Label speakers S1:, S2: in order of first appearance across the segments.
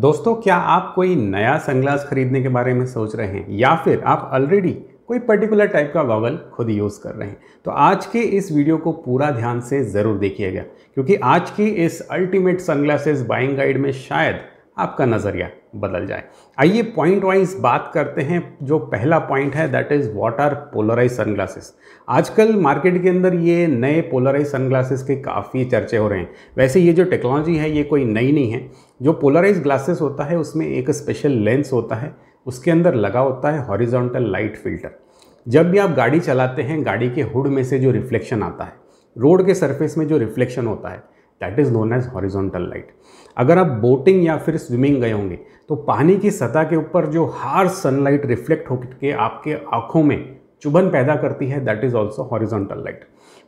S1: दोस्तों क्या आप कोई नया सनग्लास खरीदने के बारे में सोच रहे हैं या फिर आप ऑलरेडी कोई पर्टिकुलर टाइप का गॉगल खुद यूज़ कर रहे हैं तो आज के इस वीडियो को पूरा ध्यान से ज़रूर देखिएगा क्योंकि आज की इस अल्टीमेट सनग्लासेस बाइंग गाइड में शायद आपका नज़रिया बदल जाए आइए पॉइंट वाइज बात करते हैं जो पहला पॉइंट है that is what are polarise sunglasses आजकल मार्केट के अंदर ये नए पोलराइज सनग्लासेस के काफ़ी चर्चे हो रहे हैं वैसे ये जो टेक्नोलॉजी है ये कोई नई नहीं है जो पोलराइज ग्लासेस होता है उसमें एक स्पेशल लेंस होता है उसके अंदर लगा होता है हॉरिजोंटल लाइट फिल्टर जब भी आप गाड़ी चलाते हैं गाड़ी के हुड में से जो रिफ्लेक्शन आता है रोड के सरफेस में जो रिफ्लेक्शन होता है that is known as horizontal light अगर आप बोटिंग या फिर स्विमिंग गए होंगे तो पानी की सतह के ऊपर जो हार सनलाइट रिफ्लेक्ट होकर के आपके आँखों में चुभन पैदा करती है that is also horizontal light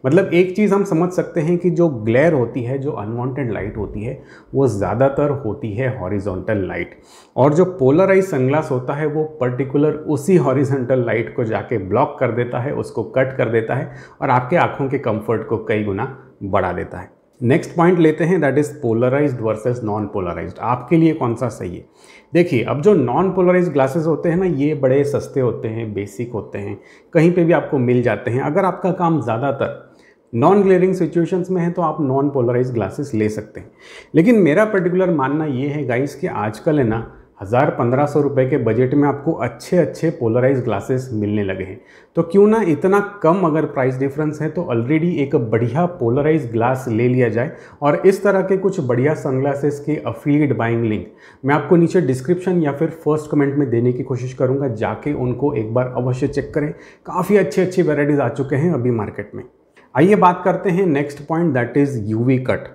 S1: मतलब एक चीज़ हम समझ सकते हैं कि जो ग्लेयर होती है जो अनवांटेड लाइट होती है वो ज़्यादातर होती है हॉरिजॉन्टल लाइट और जो पोलराइज सनग्लास होता है वो पर्टिकुलर उसी हॉरिजॉन्टल लाइट को जाके ब्लॉक कर देता है उसको कट कर देता है और आपके आँखों के कंफर्ट को कई गुना बढ़ा देता है नेक्स्ट पॉइंट लेते हैं that is polarised versus non polarised आपके लिए कौन सा सही है देखिए अब जो नॉन पोलराइज ग्लासेस होते हैं ना ये बड़े सस्ते होते हैं बेसिक होते हैं कहीं पे भी आपको मिल जाते हैं अगर आपका काम ज़्यादातर नॉन ग्लेयरिंग सिचुएशंस में है तो आप नॉन पोलराइज ग्लासेस ले सकते हैं लेकिन मेरा पर्टिकुलर मानना ये है गाइस कि आजकल है ना हज़ार पंद्रह सौ रुपये के बजट में आपको अच्छे अच्छे पोलराइज ग्लासेस मिलने लगे हैं तो क्यों ना इतना कम अगर प्राइस डिफरेंस है तो ऑलरेडी एक बढ़िया पोलराइज ग्लास ले लिया जाए और इस तरह के कुछ बढ़िया सनग्लासेस के अफिलिएट बाइंग लिंक मैं आपको नीचे डिस्क्रिप्शन या फिर फर्स्ट कमेंट में देने की कोशिश करूँगा जाके उनको एक बार अवश्य चेक करें काफ़ी अच्छे अच्छे वेराइटीज़ आ चुके हैं अभी मार्केट में आइए बात करते हैं next point that is U cut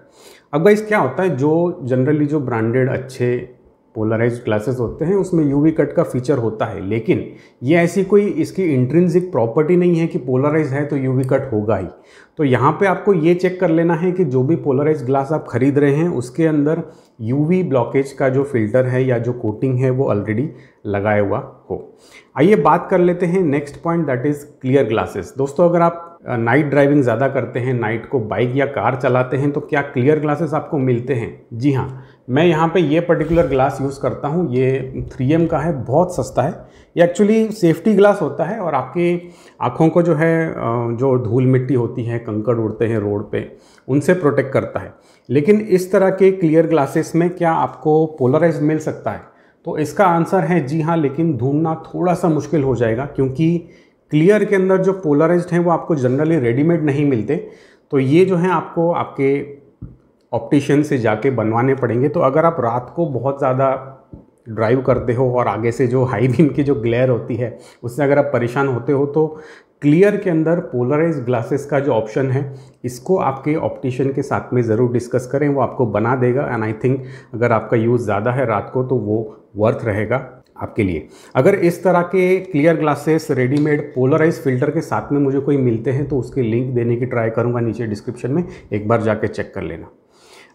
S1: अब गाइस क्या होता है जो जनरली जो ब्रांडेड अच्छे पोलराइज ग्लासेस होते हैं उसमें यूवी कट का फीचर होता है लेकिन ये ऐसी कोई इसकी इंट्रेंसिक प्रॉपर्टी नहीं है कि पोलराइज है तो यूवी कट होगा ही तो यहाँ पे आपको ये चेक कर लेना है कि जो भी पोलराइज ग्लास आप खरीद रहे हैं उसके अंदर यूवी ब्लॉकेज का जो फिल्टर है या जो कोटिंग है वो ऑलरेडी लगाया हुआ हो आइए बात कर लेते हैं next point that is clear glasses दोस्तों अगर आप नाइट ड्राइविंग ज़्यादा करते हैं नाइट को बाइक या कार चलाते हैं तो क्या क्लियर ग्लासेस आपको मिलते हैं जी हाँ मैं यहाँ पे ये पर्टिकुलर ग्लास यूज़ करता हूँ ये 3M का है बहुत सस्ता है ये एक्चुअली सेफ्टी ग्लास होता है और आपकी आँखों को जो है जो धूल मिट्टी होती है कंकड़ उड़ते हैं रोड पे उनसे प्रोटेक्ट करता है लेकिन इस तरह के क्लियर ग्लासेस में क्या आपको पोलराइज मिल सकता है तो इसका आंसर है जी हाँ लेकिन ढूंढना थोड़ा सा मुश्किल हो जाएगा क्योंकि क्लियर के अंदर जो पोलराइज्ड हैं वो आपको जनरली रेडीमेड नहीं मिलते तो ये जो है आपको आपके ऑप्टिशियन से जाके बनवाने पड़ेंगे तो अगर आप रात को बहुत ज़्यादा ड्राइव करते हो और आगे से जो हाई बीम की जो ग्लेयर होती है उससे अगर आप परेशान होते हो तो क्लियर के अंदर पोलराइज ग्लासेस का जो ऑप्शन है इसको आपके ऑप्टिशियन के साथ में ज़रूर डिस्कस करें वो आपको बना देगा एंड आई थिंक अगर आपका यूज़ ज़्यादा है रात को तो वो वर्थ रहेगा आपके लिए अगर इस तरह के clear glasses readymade polarise filter के साथ में मुझे कोई मिलते हैं तो उसके लिंक देने की ट्राई करूँगा नीचे डिस्क्रिप्शन में एक बार जाके चेक कर लेना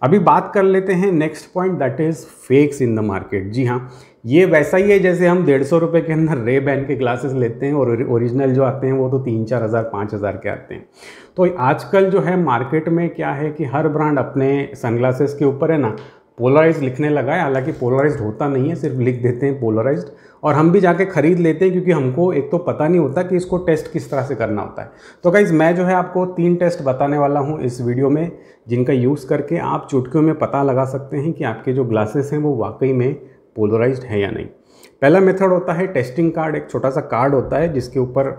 S1: अभी बात कर लेते हैं next point that is fakes in the market जी हाँ ये वैसा ही है जैसे हम डेढ़ सौ के अंदर रे बैन के ग्लासेस लेते हैं और ओरिजिनल जो आते हैं वो तो तीन चार हज़ार पाँच हज़ार के आते हैं तो आजकल जो है मार्केट में क्या है कि हर ब्रांड अपने सनग्लासेस के ऊपर है ना पोलराइज लिखने लगा है हालांकि पोलराइज होता नहीं है सिर्फ लिख देते हैं पोलराइज और हम भी जाके खरीद लेते हैं क्योंकि हमको एक तो पता नहीं होता कि इसको टेस्ट किस तरह से करना होता है तो गाइज मैं जो है आपको तीन टेस्ट बताने वाला हूँ इस वीडियो में जिनका यूज़ करके आप चुटकियों में पता लगा सकते हैं कि आपके जो ग्लासेस हैं वो वाकई में पोलराइज हैं या नहीं पहला मेथड होता है टेस्टिंग कार्ड एक छोटा सा कार्ड होता है जिसके ऊपर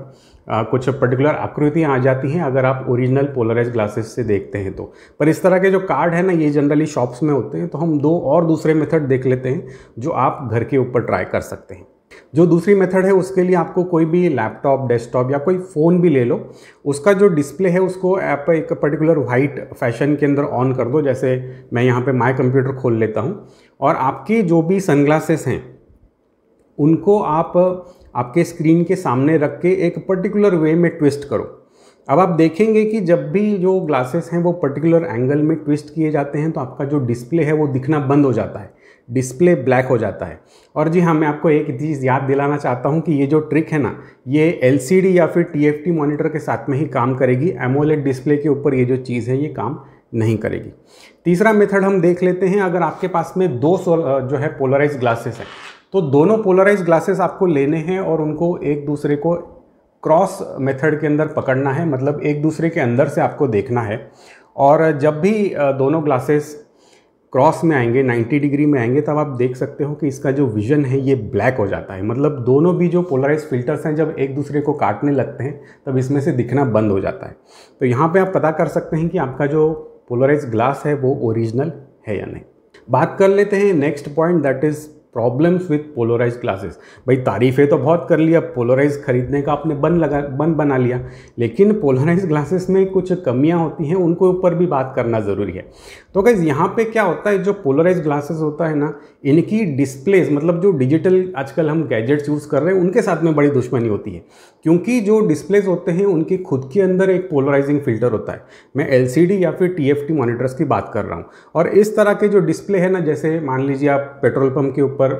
S1: आ, कुछ पर्टिकुलर आकृतियाँ आ जाती हैं अगर आप ओरिजिनल पोलराइज ग्लासेस से देखते हैं तो पर इस तरह के जो कार्ड है ना ये जनरली शॉप्स में होते हैं तो हम दो और दूसरे मेथड देख लेते हैं जो आप घर के ऊपर ट्राई कर सकते हैं जो दूसरी मेथड है उसके लिए आपको कोई भी लैपटॉप डेस्कटॉप या कोई फ़ोन भी ले लो उसका जो डिस्प्ले है उसको आप एक पर्टिकुलर वाइट फैशन के अंदर ऑन कर दो जैसे मैं यहाँ पे माय कंप्यूटर खोल लेता हूँ और आपके जो भी सनग्लासेस हैं उनको आप आपके स्क्रीन के सामने रख के एक पर्टिकुलर वे में ट्विस्ट करो अब आप देखेंगे कि जब भी जो ग्लासेस हैं वो पर्टिकुलर एंगल में ट्विस्ट किए जाते हैं तो आपका जो डिस्प्ले है वो दिखना बंद हो जाता है डिस्प्ले ब्लैक हो जाता है और जी हाँ मैं आपको एक चीज़ याद दिलाना चाहता हूँ कि ये जो ट्रिक है ना ये एल या फिर टी मॉनिटर के साथ में ही काम करेगी एमोलेट डिस्प्ले के ऊपर ये जो चीज़ है ये काम नहीं करेगी तीसरा मेथड हम देख लेते हैं अगर आपके पास में दो जो है पोलराइज ग्लासेस हैं तो दोनों पोलराइज ग्लासेस आपको लेने हैं और उनको एक दूसरे को क्रॉस मेथड के अंदर पकड़ना है मतलब एक दूसरे के अंदर से आपको देखना है और जब भी दोनों ग्लासेस क्रॉस में आएंगे 90 डिग्री में आएंगे तब आप देख सकते हो कि इसका जो विजन है ये ब्लैक हो जाता है मतलब दोनों भी जो पोलराइज फिल्टर्स हैं जब एक दूसरे को काटने लगते हैं तब इसमें से दिखना बंद हो जाता है तो यहाँ पे आप पता कर सकते हैं कि आपका जो पोलराइज ग्लास है वो ओरिजिनल है या नहीं बात कर लेते हैं next point that is problems with polarise glasses भाई तारीफ़ें तो बहुत कर लिया पोलराइज खरीदने का आपने बन लगा बन बना लिया लेकिन पोलराइज ग्लासेस में कुछ कमियां होती हैं उनके ऊपर भी बात करना ज़रूरी है तो कैसे यहाँ पे क्या होता है जो पोलराइज ग्लासेस होता है ना इनकी डिस्प्लेस मतलब जो डिजिटल आजकल हम गैजेट्स यूज़ कर रहे हैं उनके साथ में बड़ी दुश्मनी होती है क्योंकि जो डिस्प्लेस होते हैं उनके खुद के अंदर एक पोलराइजिंग फिल्टर होता है मैं एल या फिर टी एफ की बात कर रहा हूँ और इस तरह के जो डिस्प्ले है ना जैसे मान लीजिए आप पेट्रोल पंप के ऊपर पर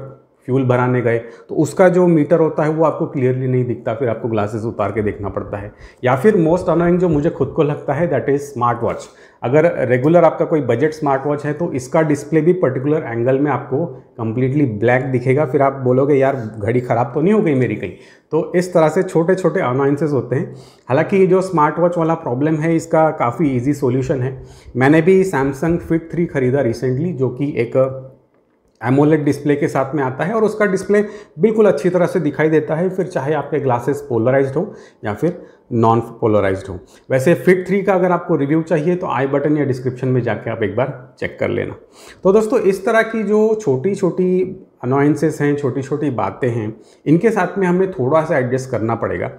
S1: फ्यूल भराने गए तो उसका जो मीटर होता है वो आपको क्लियरली नहीं दिखता फिर आपको ग्लासेस उतार के देखना पड़ता है या फिर मोस्ट अनोइंग जो मुझे खुद को लगता है दैट इज़ स्मार्ट वॉच अगर रेगुलर आपका कोई बजट स्मार्ट वॉच है तो इसका डिस्प्ले भी पर्टिकुलर एंगल में आपको कम्प्लीटली ब्लैक दिखेगा फिर आप बोलोगे यार घड़ी ख़राब तो नहीं हो गई मेरी कहीं तो इस तरह से छोटे छोटे अनोइंसेज होते हैं हालांकि ये जो स्मार्ट वॉच वाला प्रॉब्लम है इसका काफ़ी ईजी सोल्यूशन है मैंने भी सैमसंग फिट थ्री ख़रीदा रिसेंटली जो कि एक एमोलेट डिस्प्ले के साथ में आता है और उसका डिस्प्ले बिल्कुल अच्छी तरह से दिखाई देता है फिर चाहे आपके ग्लासेस पोलराइज्ड हो या फिर नॉन पोलराइज्ड हो वैसे फिट थ्री का अगर आपको रिव्यू चाहिए तो आई बटन या डिस्क्रिप्शन में जाकर आप एक बार चेक कर लेना तो दोस्तों इस तरह की जो छोटी छोटी अनोइंसेस हैं छोटी छोटी बातें हैं इनके साथ में हमें थोड़ा सा एडजस्ट करना पड़ेगा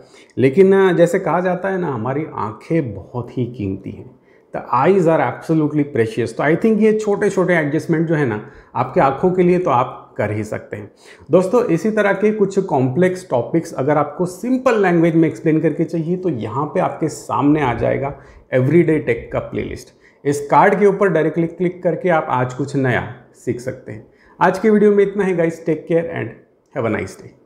S1: लेकिन जैसे कहा जाता है ना हमारी आँखें बहुत ही कीमती हैं the eyes are absolutely precious तो आई थिंक ये छोटे छोटे एडजस्टमेंट जो है ना आपके आंखों के लिए तो आप कर ही सकते हैं दोस्तों इसी तरह के कुछ कॉम्प्लेक्स टॉपिक्स अगर आपको सिंपल लैंग्वेज में एक्सप्लेन करके चाहिए तो यहाँ पे आपके सामने आ जाएगा एवरीडे टेक का प्लेलिस्ट इस कार्ड के ऊपर डायरेक्टली क्लिक करके आप आज कुछ नया सीख सकते हैं आज के वीडियो में इतना है guys take care and have a nice day